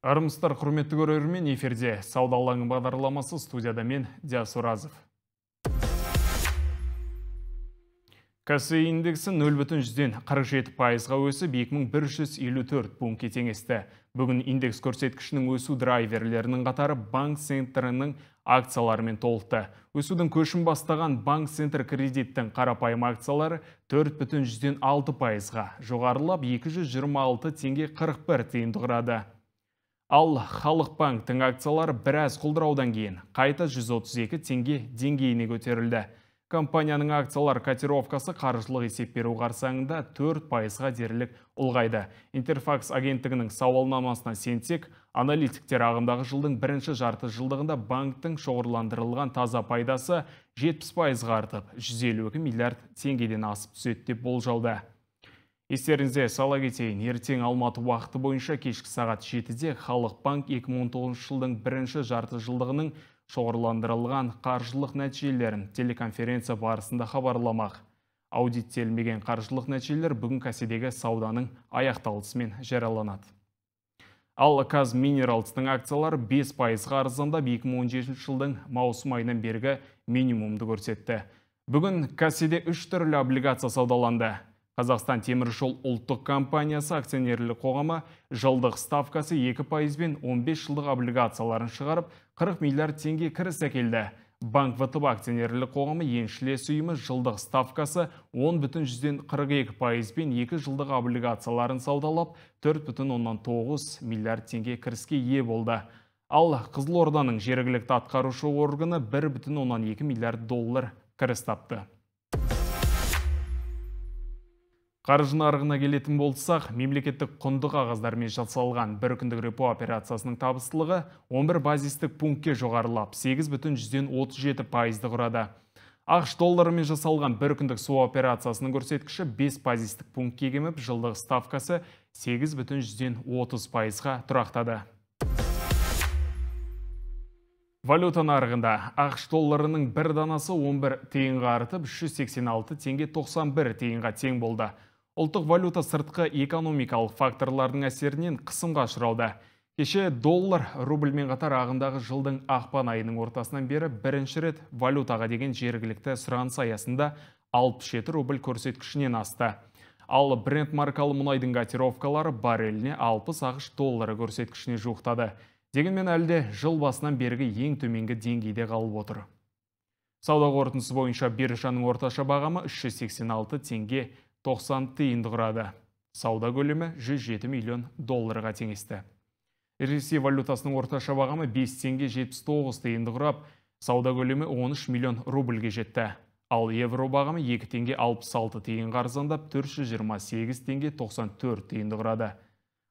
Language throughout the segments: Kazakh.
армысыздар құрметті көрермен эфирде сауда алаңы бағдарламасы студияда мен диас оразов Кәсі индексі нөл бүтін жүзден пайызға өсі 2154 мың бір бүгін индекс көрсеткішінің өсу драйверлерінің қатары банк центрінің акцияларымен толықты өсудің көшін бастаған банк центр кредиттің қарапайым акциялары төрт бүтін жүзден пайызға жоғарылап 226 жүз жиырма алты теңге ал халық банктің акциялары біраз құлдыраудан кейін қайта 132 теңге деңгейіне көтерілді компанияның акциялар котировкасы қаржылық есеп беру қарсаңында 4 пайызға дерлік ұлғайды интерфакс агенттігінің сауалнамасына сенсек аналитиктер ағымдағы жылдың бірінші жарты жылдығында банктің шоғырландырылған таза пайдасы 70 пайызға артып 152 миллиард теңгеден асып түседі деп Естеріңізде сала кетейін, ертең Алматы уақыты бойынша кешкі сағат 7-де Халық банк 2019 жылдың бірінші жарты жылдығының шоғырландырылған қаржылық нәтижелерін телеконференция барысында хабарламақ. Аудиттелмеген қаржылық нәтижелер бүгін кәседегі сауданың аяқталысымен жараланады. Ал каз Минералдың акциялары 5 пайызға арзандап 2017 жылдың маусым айынан бергі минимумды көрсетті. Бүгін кәседе үш түрлі облигация саудаланды. Қазақстан теміржол ұлттық компаниясы акционерлік қоғамы жылдық ставкасы 2 бен 15 жылдық облигацияларын шығарып, 40 миллиард теңге кіріс әкелді. Банк ВТБ акционерлік қоғамы еншілес ұйымы жылдық ставкасы 10 бүтін жүзден 42 бен 2 жылдық облигацияларын саудалап, 4 бүтін 19 миллиард теңге кіріске ие болды. Ал Қызылорданың жергілікті атқарушы органы 1 бүтін 12 миллиард доллар кіріс тапты. Қаржы нарығына келетін болсақ, мемлекеттік құнды қағаздармен жасалған бір күндік репо операциясының табыстылығы 11 базистік пунктке жоғарылап, 8 37 пайызды құрады. Ақш долларымен жасалған бір күндік су операциясының көрсеткіші 5 базистік пунктке кеміп, жылдық ставкасы 30 пайызға тұрақтады. Валюта нарығында ақш долларының бір данасы 11 тейінға артып, 386 теңге 91 тейінға тең болды ұлттық валюта сыртқы экономикалық факторлардың әсерінен қысымға ұшырауда. Кеше доллар рубльмен қатар ағымдағы жылдың ақпан айының ортасынан бері бірінші рет валютаға деген жергілікті сұраныс аясында 67 рубль көрсеткішінен асты. Ал бренд маркалы мұнайдың котировкалары барреліне 60 ақш доллары көрсеткішіне жуықтады. Дегенмен әлде жыл басынан бергі ең төменгі деңгейде қалып отыр. Сауда қорытындысы бойынша биржаның орташа бағамы 386 теңге 90 тиынды құрады. Сауда көлемі 107 миллион долларға теңесті. Ресей валютасының орташа бағамы 5 тенге 79 тиынды құрап, сауда көлемі 13 миллион рубльге жетті. Ал евро бағамы 2 тенге 66 тиын арзандап 428 тенге 94 тиынды құрады.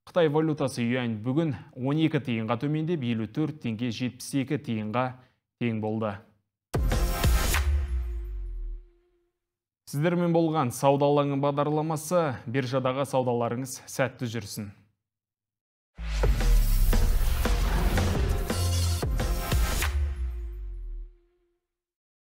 Қытай валютасы юань бүгін 12 тиынға төмендеп 54 теңге 72 тиынға тең болды. сіздермен болған сауда алаңы бағдарламасы жадаға саудаларыңыз сәтті жүрсін